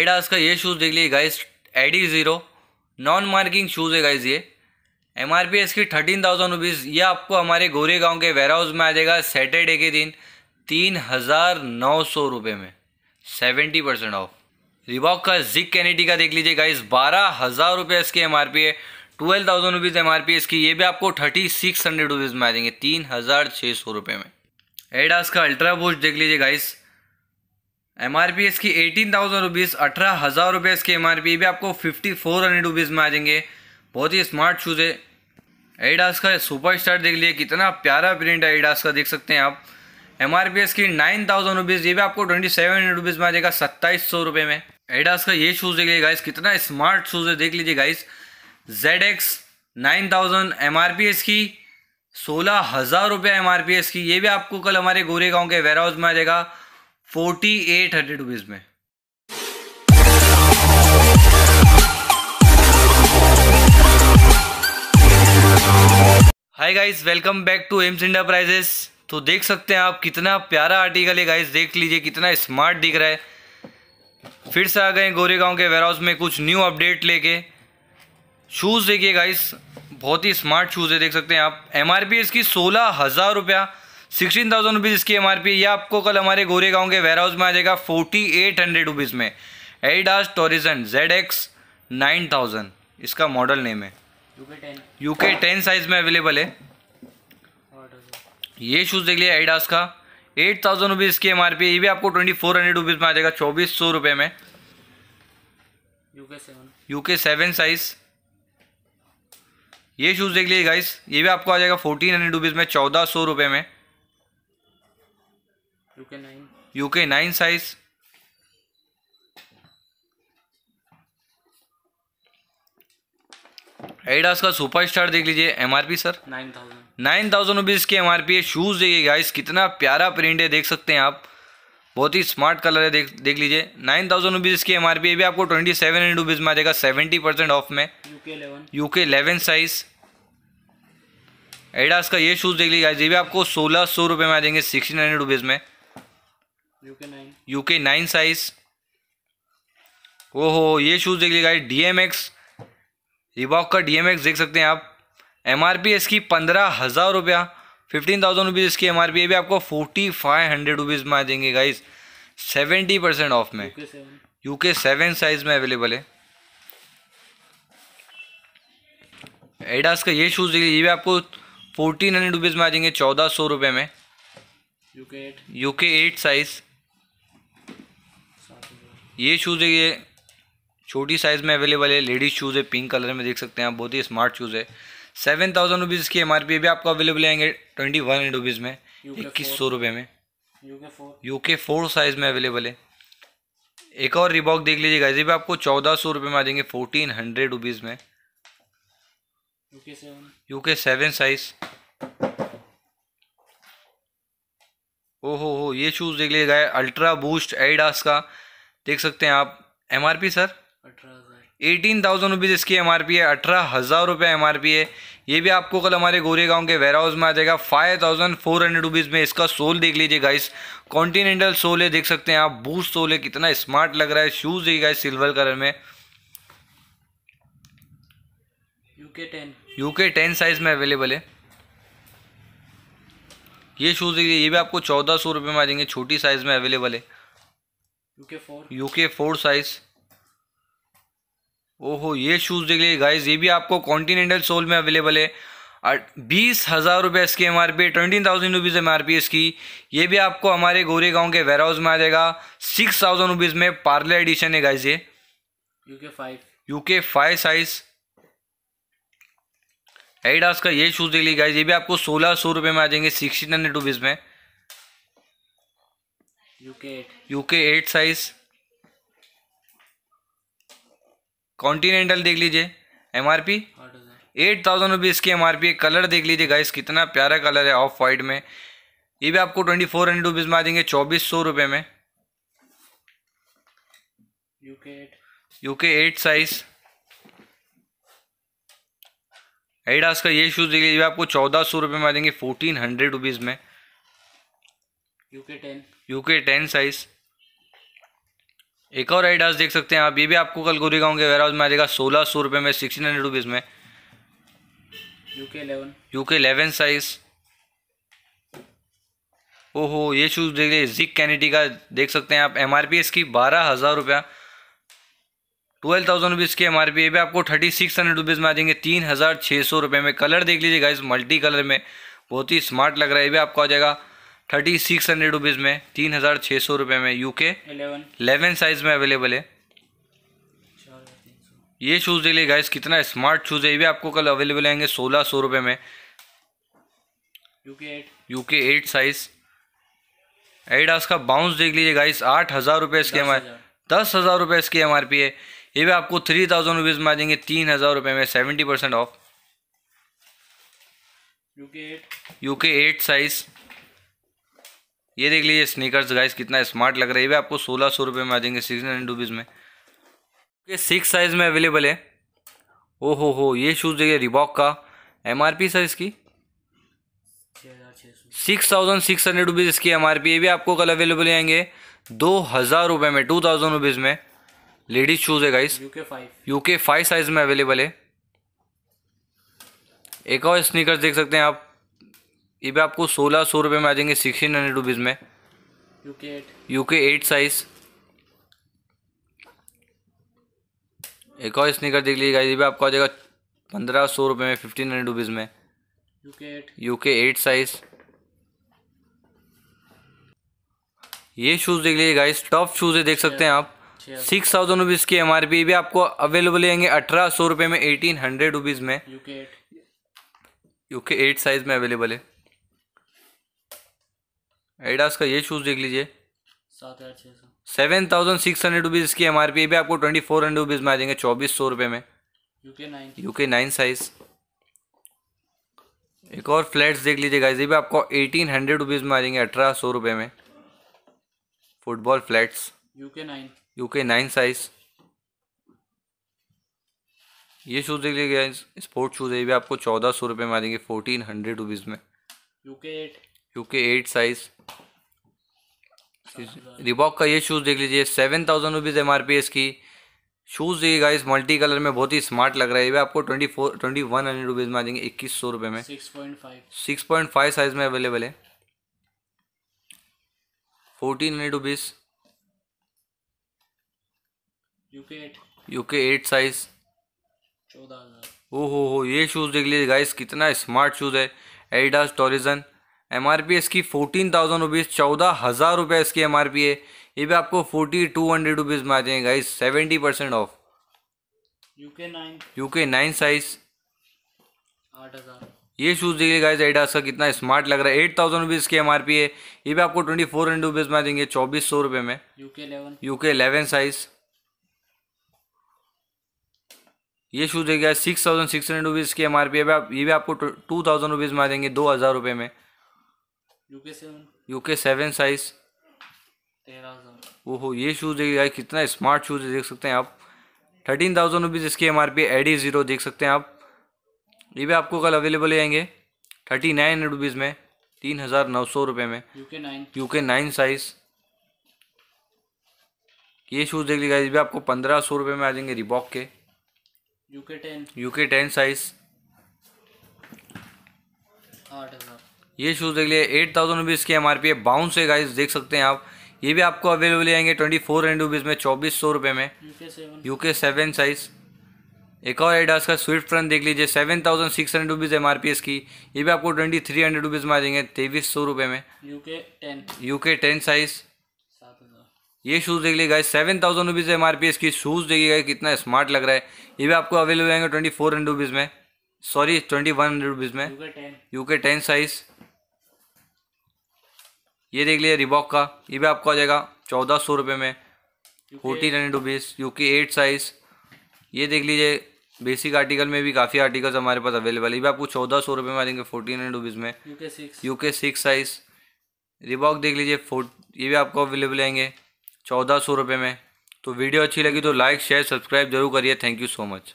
ADAS का ये shoes देख लीजिए guys adizero non marking shoes है गाइस ये एम आर पी इसकी थर्टीन थाउजेंड रुपीज़ ये आपको हमारे गोरे गांव के वेयर हाउस में आ जाएगा सैटरडे के दिन तीन हज़ार नौ सौ रुपये में सेवेंटी परसेंट ऑफ रिबॉक का जिक कैनिटी का देख लीजिए गाइस बारह हज़ार रुपये इसकी एम आर पी है twelve thousand rupees M R P इसकी ये भी आपको थर्टी सिक्स हंड्रेड रुपीज़ में आ जाएंगे तीन हज़ार छः सौ रुपये में एडास का अल्ट्रा बूस्ट देख लीजिए गाइस एम आर पी इसकी एटीन थाउजेंड रुपीज़ अठारह हज़ार रुपये इसकी एम आर पी भी आपको फिफ्टी फोर हंड्रेड रुपीज़ में आ जाएंगे बहुत ही स्मार्ट शूज़ है एडास का सुपर स्टार देख लिए कितना प्यारा प्रिंट है एडास का देख सकते हैं आप एम आर पी एस की नाइन थाउजेंड रुपीज़ ये भी आपको ट्वेंटी सेवन हंड्रेड रुपीज़ में आ जाएगा सत्ताईस सौ रुपये में एडास का ये शूज़ देख लीजिए गाइस कितना स्मार्ट शूज़ है देख लीजिए guys Z X nine thousand M R P S की सोलह हज़ार रुपये एम आर पी एस की ये भी आपको कल हमारे गोरेगाँव के वेयर हाउस में आ जाएगा फोर्टी एट हंड्रेड रुपीज़ में hi guys welcome back to aims India prices तो देख सकते हैं आप कितना प्यारा आर्टिकल है गाइस देख लीजिए कितना स्मार्ट दिख रहा है फिर से आ गए गोरेगांव के वेयर हाउस में कुछ न्यू अपडेट लेके शूज़ देखिए गाइस बहुत ही स्मार्ट शूज़ है देख सकते हैं आप एमआरपी इसकी सोलह हज़ार रुपया सिक्सटीन थाउजेंड रुपीज़ इसकी एम ये आपको कल हमारे गोरे गाँव के वेयर हाउस में आ जाएगा फोर्टी एट हंड्रेड रुपीज़ में Adidas Torsion Z X nine thousand इसका मॉडल नेम है यू के टेन साइज में अवेलेबल है ये शूज़ देख लिया एडास का एट थाउजेंड रुपीज़ की एम आर पी ये भी आपको ट्वेंटी फोर हंड्रेड रुपीज़ में आ जाएगा चौबीस सौ रुपये में यू के सेवन साइज़ ये शूज़ देख लीजिए गाइस ये भी आपको आ जाएगा फोर्टीन हंड्रेड रुपीज़ में चौदह सौ रुपये में यूके नाइन साइज एडास का सुपरस्टार देख लीजिए MRP sir nine thousand nine thousand rupees की एमआरपी है शूज़ देखिए गाइस कितना प्यारा प्रिंट है देख सकते हैं आप बहुत ही स्मार्ट कलर है देख देख लीजिए नाइन थाउजेंड रुपीज़ की एम आर पी भी आपको ट्वेंटी सेवन हंड्रेड रुपीज़ में आ जाएगा सेवेंटी परसेंट ऑफ में यूके इलेवन साइज एडास का ये शूज़ देख लीजिए गाइस ये भी आपको सोलह सौ रुपये में आ जाएंगे सिक्सटीन हंड्रेड रुपीज़ में यूके नाइन साइज ओहो ये शूज़ देख लीजिए guys D M X Reebok का डी एम एक्स देख सकते हैं आप एम आर पी इसकी पंद्रह हज़ार रुपया फिफ्टीन थाउजेंड रुपीज़ इसकी एम आर पी भी आपको फोर्टी फाइव हंड्रेड रुपीज़ में आ जाएंगे गाइस सेवेंटी परसेंट ऑफ में यूके सेवन साइज़ में अवेलेबल है एडास का ये शूज़ देखिए ये भी आपको फोर्टीन हंड्रेड रुपीज़ में आ जाएंगे चौदह सौ रुपये में एट यूके एट साइज़ ये शूज़ है ये छोटी साइज़ में अवेलेबल है लेडीज़ शूज़ है पिंक कलर में देख सकते हैं आप बहुत ही स्मार्ट शूज़ है सेवन थाउजेंड रुपीज़ की एम आर पी भी आपको अवेलेबल आएंगे ट्वेंटी वन हंड्रेड रुपीज़ में इक्कीस सौ रुपये में यू के फोर साइज़ में अवेलेबल है एक और रिबॉक देख लीजिएगा ये भी आपको चौदह सौ रुपये में आ जाएंगे फोर्टीन हंड्रेड रुपीज़ में यू के सेवन साइज़ ओहो हो ये शूज़ देख लीजिएगा अल्ट्रा बूस्ट एडास का देख सकते हैं आप M R P sir eighteen thousand rupees इसकी एम आर पी है अठारह हज़ार रुपये एम आर पी है ये भी आपको कल हमारे गोरेगांव के वेयर हाउस में आ जाएगा five thousand four hundred rupees में इसका सोल देख लीजिए गाइस कॉन्टीनेंटल सोल है देख सकते हैं आप बूस सोल है कितना स्मार्ट लग रहा है शूज़ देखिए गाइस सिल्वर कलर में UK ten UK ten size में अवेलेबल है ये शूज़ देखिए ये भी आपको चौदह सौ रुपये में आ जाएंगे छोटी साइज़ में अवेलेबल है UK four UK four size ओहो ये शूज़ देख लीजिए गाइज ये भी आपको कॉन्टिनेंटल सोल में अवेलेबल है बीस हज़ार रुपये इसकी M R P twenty thousand rupees M R P इसकी ये भी आपको हमारे गोरे गांव के वेयर हाउस में आ जाएगा सिक्स थाउजेंड रुपीज़ में पार्लर एडिशन है गाइज ये UK five UK five size Adidas का ये शूज़ देख लीजिए गाइज ये भी आपको सोलह सौ रुपए में आ जाएंगे सिक्सटीन हंड्रेड रुपीज़ में यूके एट साइज कॉन्टिनेंटल देख लीजिए M R P eight thousand rupees की एम आर पी कलर देख लीजिए गाइस कितना प्यारा कलर है ऑफ वाइट में ये भी आपको ट्वेंटी फोर हंड्रेड रुपीज़ में आ देंगे चौबीस सौ रुपए में यूके एट साइज एडास का ये शूज़ देख लीजिए आपको चौदह सौ रुपए में आ देंगे फोर्टीन हंड्रेड रुपीज़ में UK ten UK ten size एक और एडास देख सकते हैं आप ये भी आपको कल गोरी गाँव के वेयर हाउस में आ जाएगा सोलह सौ रुपये में सिक्सटीन हंड्रेड रुपीज़ में UK eleven UK eleven size ओहो ये शूज़ देख लीजिए जिक कैनिटी का देख सकते हैं आप एम आर पी इसकी बारह हज़ार रुपया ट्वेल्व थाउजेंड रुपीज़ की एम आर पी ये भी आपको थर्टी सिक्स हंड्रेड रुपीज़ में आ जाएंगे तीन हज़ार छह सौ रुपये में कलर देख लीजिएगा इस मल्टी कलर में बहुत ही स्मार्ट लग रहा है ये भी आपको आ जाएगा थर्टी सिक्स हंड्रेड रुपीज़ में तीन हज़ार छः सौ रुपये में यू के एलेवन साइज़ में अवेलेबल है ये शूज़ देख लिए गाइस कितना स्मार्ट शूज़ है ये भी आपको कल अवेलेबल आएंगे सोलह सौ रुपये में U K eight size Adidas का बाउंस देख लीजिए गाइस आठ हज़ार रुपये इसके एम आर दस हज़ार रुपये इसकी एम आर पी है ये भी आपको थ्री थाउजेंड रुपीज़ में आ जाएंगे तीन हज़ार रुपये में seventy percent off U K eight size ये देख लीजिए स्नीकर्स गाइस कितना स्मार्ट लग रही है आपको सोलह सौ रुपये में आ जाएंगे सिक्स हंड्रेड रुपीज़ में ये सिक्स साइज़ में अवेलेबल है ओ हो हो ये शूज़ देखिए रिबॉक का एम आर पी सर इसकी six thousand six hundred rupees इसकी एम आर पी ये भी आपको कल अवेलेबल आएंगे दो हज़ार रुपये में टू थाउजेंड रुपीज़ में लेडीज शूज़ है guys U K five size में अवेलेबल है एक और स्नीकर्स देख सकते हैं आप ये भी आपको सोलह सौ रुपये में आ जाएंगे सिक्सटीन हंड्रेड रुपीज़ में UK eight UK eight size एक और स्निकर देख लीजिएगा ये भी आपको आ जाएगा पंद्रह सौ रुपये में फिफ्टीन हंड्रेड रुपीज़ में यूके एट एट साइज़ ये शूज़ देख लीजिए गाइस टॉप शूज़ है देख सकते हैं आप सिक्स थाउजेंड रुपीज़ की एम आर पी भी आपको अवेलेबल रहेंगे अठारह सौ रुपये में एटीन हंड्रेड रुपीज़ में यू यूके एट साइज़ में अवेलेबल है एडास का ये शूज़ देख लीजिए seven thousand six hundred rupees इसकी एम आर पी भी आपको ट्वेंटी फोर हंड्रेड रुपीज़ में आ जाएंगे चौबीस सौ रुपये में UK nine UK nine size एक और फ्लैट्स देख लीजिए गाइज ये भी आपको एटीन हंड्रेड रुपीज़ में आ जाएंगे अठारह सौ रुपये में football flats UK nine UK nine size ये शूज़ देख लीजिए गाइज स्पोर्ट शूज़ ये भी आपको चौदह सौ रुपये में आ जाएंगे फोर्टीन हंड्रेड रुपीज़ में UK eight UK eight size Reebok का ये शूज़ देख लीजिए seven thousand rupees M R P इसकी शूज़ देखिए गाइस मल्टी कलर में बहुत ही स्मार्ट लग रहा है ये आपको twenty four twenty one hundred rupees में आ जाएंगे इक्कीस सौ रुपये में सिक्स पॉइंट फाइव साइज़ में अवेलेबल है fourteen hundred rupees U K eight size ओ हो हो ये शूज़ देख लीजिए गाइस कितना स्मार्ट शूज़ है Adidas Torsion M R P इसकी फोर्टीन थाउजेंड रुपीज़ चौदह हज़ार रुपये इसकी एम आर पी है ये भी आपको फोर्टी टू हंड्रेड रुपीज़ में आ जाएंगे guys seventy percent off UK nine UK nine size आठ हज़ार ये शूज़ देखिए गाइस एडास का कितना स्मार्ट लग रहा है एट थाउजेंड रुपीज़ की एम आर पी है ये भी आपको ट्वेंटी फोर हंड्रेड रुपीज़ में आ जाएंगे चौबीस सौ रुपये में UK eleven UK eleven size ये शूज़ देखिए six thousand six hundred rupees की एम आर पी है ये भी आपको टू थाउजेंड रुपीज़ में आ जाएंगे दो हज़ार रुपये में UK seven UK seven size ओहो ये शूज़ देखिए यार कितना स्मार्ट शूज़ देख सकते हैं आप थर्टीन थाउजेंड रुपीज़ इसकी M R P Adizero देख सकते हैं आप ये भी आपको कल अवेलेबल आएंगे थर्टी नाइन रुपीज़ में तीन हज़ार नौ सौ रुपये में UK nine UK nine size ये शूज़ देख लीजिए ये भी आपको पंद्रह सौ रुपये में आ जाएंगे रिबॉक के UK ten UK ten size आठ हज़ार ये शूज़ देख लिए एट थाउजेंड रुपीज़ की एम आर पी है बाउंस है गाइज देख सकते हैं आप ये भी आपको अवेलेबल आएंगे ट्वेंटी फोर हंड्रेड रुपीज़ में चौबीस सौ रुपये में यू के सेवन साइज़ एक और एडास का स्विफ्ट फ्रंट देख लीजिए seven thousand six hundred rupees M R P S की ये भी आपको ट्वेंटी थ्री हंड्रेड रुपीज़ में आ जाएंगे तेईस सौ रुपये में यू के टेन साइज़ ये शूज़ देख लीजिए seven thousand rupees M R P S की शूज़ देखिएगा कितना स्मार्ट लग रहा है ये भी आपको अवेलेबल आएंगे ट्वेंटी फोर हंड्रेड रुपीज़ में sorry twenty one hundred rupees में यू के टेन साइज़ ये देख लीजिए रिबॉक का ये भी आपको आ जाएगा चौदह सौ रुपये में fourteen hundred rupees U K eight size ये देख लीजिए बेसिक आर्टिकल में भी काफ़ी आर्टिकल्स हमारे पास अवेलेबल है ये भी आपको चौदह सौ रुपये में आ जाएंगे फोर्टीन हंड्रेड रुपीज़ में U K six size Reebok देख लीजिए ये भी आपको अवेलेबल आएंगे चौदह सौ रुपये में तो वीडियो अच्छी लगी तो लाइक शेयर सब्सक्राइब जरूर करिए थैंक यू सो मच